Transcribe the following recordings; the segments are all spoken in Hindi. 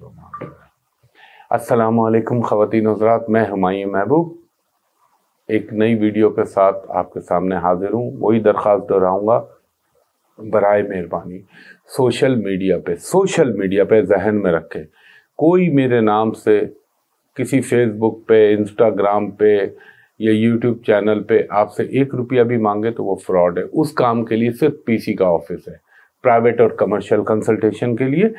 दो वालेकुम ख़वातीन हजरात मैं हमायूँ महबूब एक नई वीडियो के साथ आपके सामने हाजिर हूँ वही दरख्वास्त दोहराऊँगा बर मेहरबानी सोशल मीडिया पे सोशल मीडिया पे जहन में रखें कोई मेरे नाम से किसी फेसबुक पे इंस्टाग्राम पे या यूट्यूब चैनल पे आपसे एक रुपया भी मांगे तो वो फ्रॉड है उस काम के लिए सिर्फ पीसी का ऑफिस है प्राइवेट और कमर्शियल कंसल्टेशन के लिए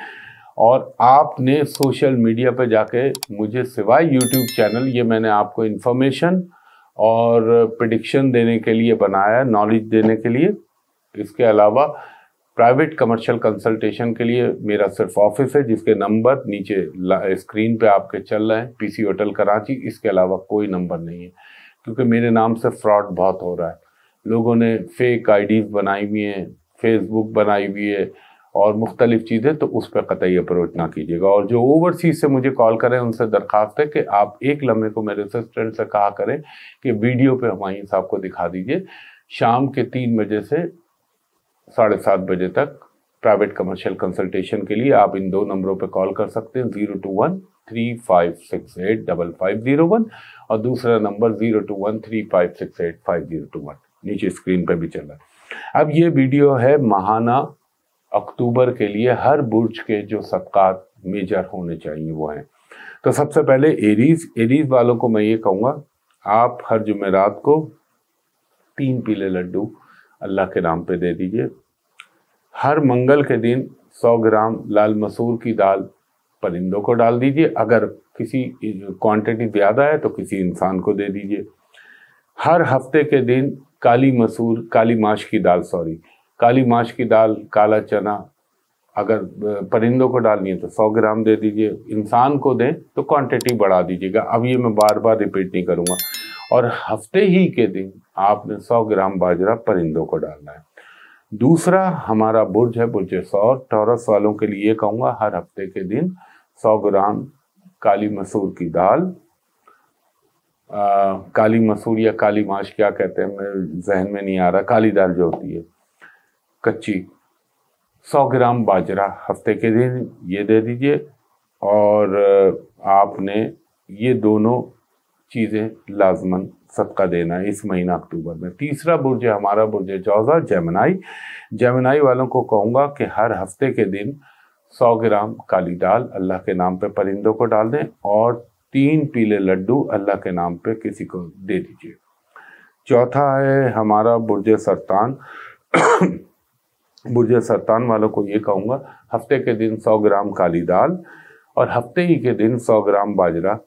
और आपने सोशल मीडिया पर जाके मुझे सिवाय यूट्यूब चैनल ये मैंने आपको इन्फॉर्मेशन और प्रडिक्शन देने के लिए बनाया नॉलेज देने के लिए इसके अलावा प्राइवेट कमर्शियल कंसल्टेशन के लिए मेरा सिर्फ ऑफिस है जिसके नंबर नीचे स्क्रीन पे आपके चल रहे हैं पीसी होटल कराची इसके अलावा कोई नंबर नहीं है क्योंकि मेरे नाम से फ्रॉड बहुत हो रहा है लोगों ने फेक आईडीज़ बनाई हुई हैं फेसबुक बनाई हुई है और मुख्तलिफ चीज़ें तो उस पर कतई अप्रोच ना कीजिएगा और जो ओवरसीज से मुझे कॉल करें उनसे दरख्वास्त है कि आप एक लम्हे को मेरे असिस्टेंट से कहा करें कि वीडियो पे हमारी साहब को दिखा दीजिए शाम के तीन बजे से साढ़े सात बजे तक प्राइवेट कमर्शियल कंसल्टेशन के लिए आप इन दो नंबरों पर कॉल कर सकते हैं zero two one three five six eight double five zero one और दूसरा number zero two one three five six eight five zero two one नीचे स्क्रीन पर भी चल रहा है अब ये वीडियो है महाना अक्टूबर के लिए हर बुर्ज के जो सबकात मेजर होने चाहिए वो हैं तो सबसे पहले एरीज एरीज वालों को मैं ये कहूँगा आप हर जुमेरात को तीन पीले लड्डू अल्लाह के नाम पे दे दीजिए हर मंगल के दिन 100 ग्राम लाल मसूर की दाल परिंदों को डाल दीजिए अगर किसी क्वांटिटी ज़्यादा है तो किसी इंसान को दे दीजिए हर हफ्ते के दिन काली मसूर काली माश की दाल सॉरी काली माश की दाल काला चना अगर परिंदों को डालनी है तो 100 ग्राम दे दीजिए इंसान को दें तो क्वांटिटी बढ़ा दीजिएगा अब ये मैं बार बार रिपीट नहीं करूँगा और हफ्ते ही के दिन आपने 100 ग्राम बाजरा परिंदों को डालना है दूसरा हमारा बुर्ज है बुर्ज सौर टॉरस वालों के लिए कहूँगा हर हफ्ते के दिन 100 ग्राम काली मसूर की दाल आ, काली मसूर या काली माश क्या कहते हैं मेरे जहन में नहीं आ रहा काली दाल जो होती है कच्ची 100 ग्राम बाजरा हफ्ते के दिन ये दे दीजिए और आपने ये दोनों चीज़ें लाजमन सबका देना है इस महीना अक्टूबर में तीसरा बुर्ज हमारा बुर्ज चौदह जैमनाई जैमनाई वालों को कहूँगा कि हर हफ्ते के दिन 100 ग्राम काली दाल अल्लाह के नाम पे परिंदों को डाल दें और तीन पीले लड्डू अल्लाह के नाम पे किसी को दे दीजिए चौथा है हमारा बुर्ज सरतान बुर्जा सरतान वालों को ये कहूँगा हफ्ते के दिन 100 ग्राम काली दाल और हफ्ते ही के दिन 100 ग्राम बाजरा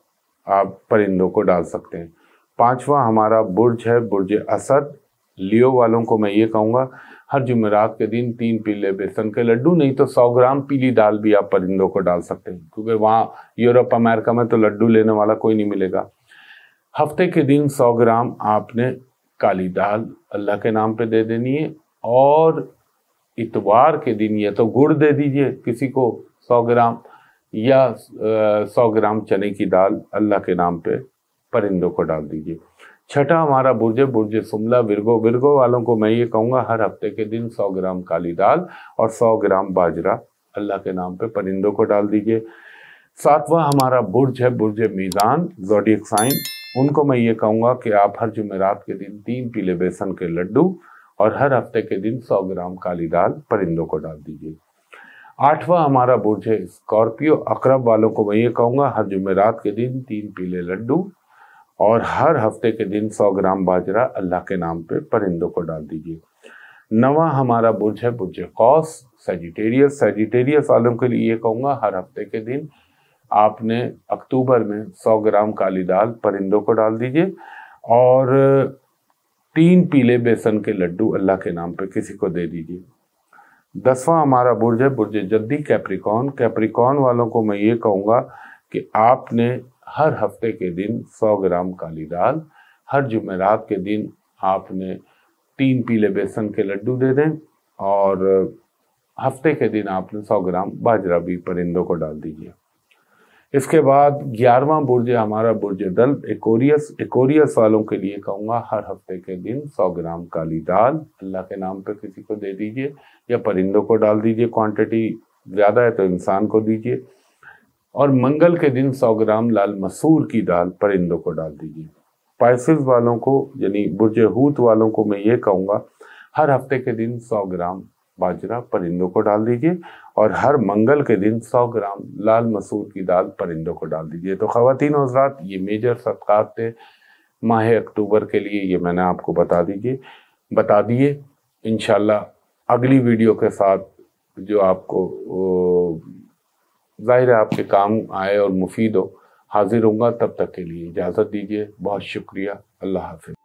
आप परिंदों को डाल सकते हैं पांचवा हमारा बुर्ज है बुर्ज असद लियो वालों को मैं ये कहूँगा हर जुमेरात के दिन तीन पीले बेसन के लड्डू नहीं तो सौ ग्राम पीली दाल भी आप परिंदों को डाल सकते हैं क्योंकि वहाँ यूरोप अमेरिका में तो लड्डू लेने वाला कोई नहीं मिलेगा हफ्ते के दिन सौ ग्राम आपने काली दाल अल्लाह के नाम पे दे देनी है और इतवार के दिन या तो गुड़ दे दीजिए किसी को सौ ग्राम या सौ ग्राम चने की दाल अल्लाह के नाम पे परिंदों को डाल दीजिए छठा हमारा बुरजे बुरजे सुमला विरगो विरगो वालों को मैं ये कहूँगा हर हफ्ते के दिन सौ ग्राम काली दाल और सौ ग्राम बाजरा अल्लाह के नाम पे परिंदों को डाल दीजिए सातवां हमारा बुर्ज है बुरज मीज़ान जोडिक साइन उनको मैं ये कहूँगा कि आप हर जुमेरात के दिन तीन पीले बेसन के लड्डू और हर हफ्ते के दिन 100 ग्राम काली दाल परिंदों को डाल दीजिए आठवां हमारा बुर्ज है स्कॉर्पियो अकरब वालों को मैं ये कहूँगा हर जुमेरात के दिन तीन पीले लड्डू और हर हफ्ते के दिन 100 ग्राम बाजरा अल्लाह के नाम पे परिंदों को डाल दीजिए नवा हमारा बुर्ज है बुर्ज कौस सेजिटेरियस सेजिटेरियस वालों के लिए ये कहूँगा हर हफ्ते के दिन आपने अक्टूबर में 100 ग्राम काली दाल परिंदों को डाल दीजिए और तीन पीले बेसन के लड्डू अल्लाह के नाम पे किसी को दे दीजिए दसवां हमारा बुर्ज है बुर्ज जद्दी कैप्रिकॉन कैप्रिकॉन वालों को मैं ये कहूँगा कि आपने हर हफ्ते के दिन 100 ग्राम काली दाल हर जुमेरात के दिन आपने तीन पीले बेसन के लड्डू दे दें और हफ्ते के दिन आपने 100 ग्राम बाजरा भी परिंदों को डाल दीजिए इसके बाद ग्यारहवा बुर्ज हमारा बुर्ज दल एकोरियस एकोरियस वालों के लिए कहूँगा हर हफ्ते के दिन सौ ग्राम काली दाल अल्लाह के नाम पर किसी को दे दीजिए या परिंदों को डाल दीजिए क्वांटिटी ज़्यादा है तो इंसान को दीजिए और मंगल के दिन सौ ग्राम लाल मसूर की दाल परिंदों को डाल दीजिए स्पाइसिस वालों को यानी बुरजहूत वालों को मैं ये कहूँगा हर हफ्ते के दिन सौ ग्राम बाजरा परिंदों को डाल दीजिए और हर मंगल के दिन 100 ग्राम लाल मसूर की दाल परिंदों को डाल दीजिए तो ख़वान हजरात ये मेजर सदक़ात थे माह अक्टूबर के लिए ये मैंने आपको बता दीजिए बता दिए इन अगली वीडियो के साथ जो आपको ज़ाहिर है आपके काम आए और मुफीद हो हाजिर होंगे तब तक के लिए इजाज़त दीजिए बहुत शुक्रिया अल्लाह हाफि